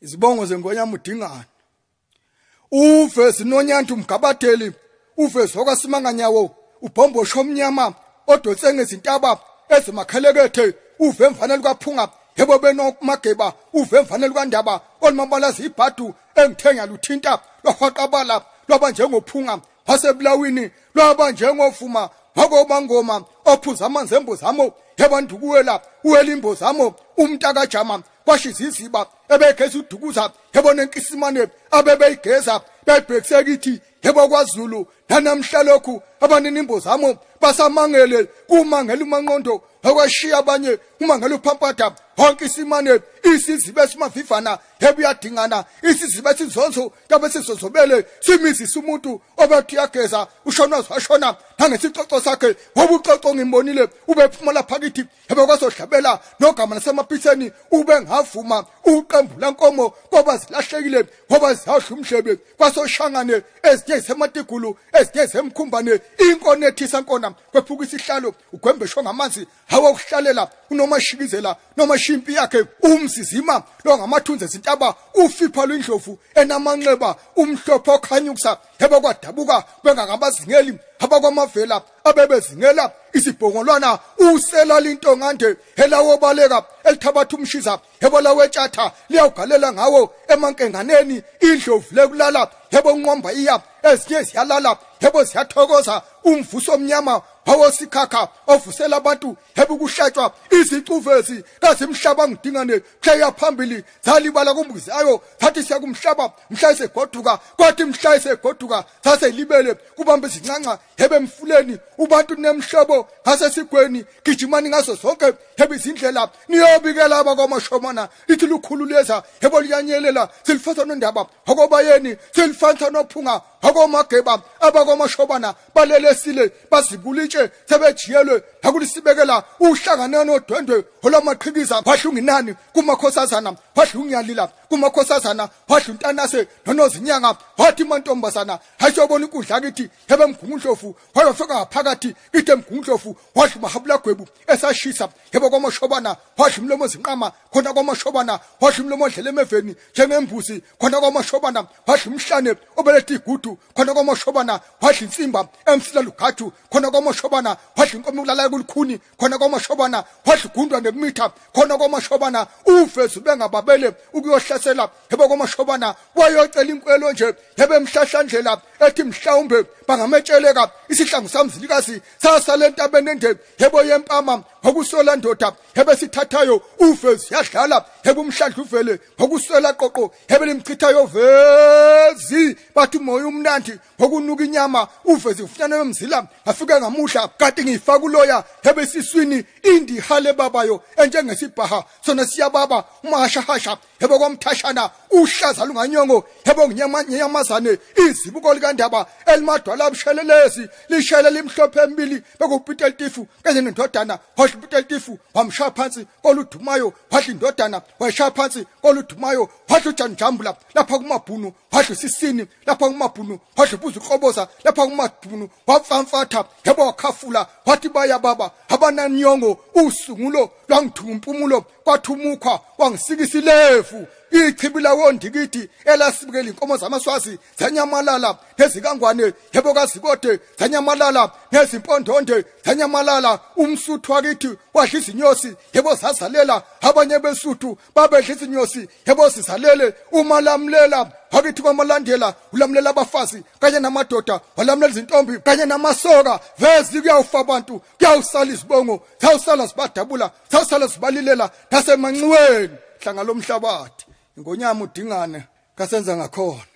izibongo zengonyama udingana uve zinonyantu umgabatheli uve zokasimanganyawo ubhombosho omnyama odotse ngezintaba ezimakhelekethe uve emvana lukaphunga yebo benomageba uve emvana lukandaba olumabalazi ibhadu engithenga luthinta lwahwaqabala lwaba njengophunga wasebulawini lwaba njengofuma wakobangoma ophuza amanzi embozamo yebandukuwela uwela imbozamo umntakajama kwashiziza iba ebegeza udukuza yebo nenkisimane abebeyigeza bebhekise kithi yebo kwaZulu nanamhla lokhu abaninimbo zamo basamangele kumangela umanqondo okwashiya abanye umangela uphampada wonke isimane isizibe simavivana ebuyadingana isizibe sizonzo kabe sizozobele simizise umuntu obethi yageza ushona washona nangesicoco sakhe wobuxoxo ngimbonile ubephumula phakithi ebekwazohlabela nogama nasemaphiseni ube ngavuma uqembu lankomo koba zilahlekile ngoba zahla umhlebe kwasoshangane ezinye zisematigulu ezinye zemkhumbane inkono ethisa nkona kwephuka isihlalo ugwembeshwa ngamanzi hawa ukuhlalela unomashikizela nomashikizela shimpi yakhe umsizima lo ngamathunzi ezintaba ufipha lwindlovu enamanxeba umhlopho okhanyusa ebakwadabuka bengangabazingeli abakwamavela abebezingela izibhongolwana usela lintongande elawobaleka elithabatha umshiza yebola wetshatha liyawugalela ngawo emankenganeni indlovu lekulala yebo unqomba iya ezinye ziyalala yebo ziyathokoza umvuso omnyama owosikhaga ovusela abantu hebe ukushatshwa izicuvezi kazimhlaba ngidingane kushaya phambili zalibala kumbuzi ayo zathi siya kumhlaba mhlayise goduka kwathi mhlayise goduka sase libele kubamba izincanca hebe emfuleni ubantu nemhlobo ngasesigweni gijimani ngazo zonke hebe izindlela niyobikela abakwamashomana lithi lukhulu leza hebe liyanyelela silifasa nondaba okobayeni silifasa nophunga hagoma keba abagoma shobana balelesile basigulitshe sebejiyelwe akulisibekela uhlanganeka nodwendwe olwamaqhikiza wahle unginani kumakhosazana wahle unyalila kumakhosazana wahle untanase nonozinyanga wathi mantombazana hashe wabona ukudla kithi yabe mgungundlovu wayofeka ngaphakathi kithi emgungundlovu wahle umahabulagwebu esashisa yebo kwamashobana wahle umlomo ozinqama khona kwamashobana wahle umlomo odlela emeveni njengembuzi khona kwamashobana wahle umhlane obeletha igudu khona kwamashobana wahle insimba emsila lugathu khona kwamashobana wahle inkomo yokulala kulikhuni khona kwamashobana wadlugundwa nekumitha khona kwamashobana uvezu bengababele ukuyohlasela yebo kwamashobana wayocela inkwelo nje yebemhlahlandlela ethi mhlawumbe bangametsheleka isihlangu samzilikazi sasale ntabeni ende yebo yempama ngokusola ndoda yebe sithathayo uvezu yadlala yebo umhlandla uvele ngokuswela qoqo yebe limchithayo vele bathi umoya umnandi ngokunuka inyama uveze ufunyanwe emzila afike ngamuhla kanti ngiyifaka uloya ebesiswini indihale babayo enjengesibhaha sona siyababa umahashahasha yebo kwamthashana uhlaza lunganyongo yebo nginyamazane izibuko likandaba elimadwala bushelelezi lishele limhlophe emibili bekubhiteli tifu kanye nendodana wahle ubhiteli tifu wamshaya phansi koludumayo wahle indodana wayishaya phansi koludumayo wahle ujanijambula lapha kumabhunu wahle usisini lapha kumabhunu wadlubuza ukroboza lapha kumabhunu wamfamfatha yebo wakhafula wathi bayababa abananyongo usungulo lwangithunga impumulo kwathi umukhwa wangisikisa ilefu ichibi lawondikidi elasibukela inkomo zamaswazi zanyamalala nezikangwane yebo kazikode zanyamalala nezimpondonde zanyamalala umsuthu wakithi wadla izinyosi yebo zazalela abanye besuthu babedla izinyosi yebo zizalele umalamulela wakithi kwamalandela ulamulela abafazi kanye namadoda walamulela izintombi kanye namasoka vezi kuyawufa abantu kuyawusala izibongo zawusala zibadabula zawusala zibalilela nasemanciweni hlanga lomhlabathi ngonyama udingane kasenza ngakhona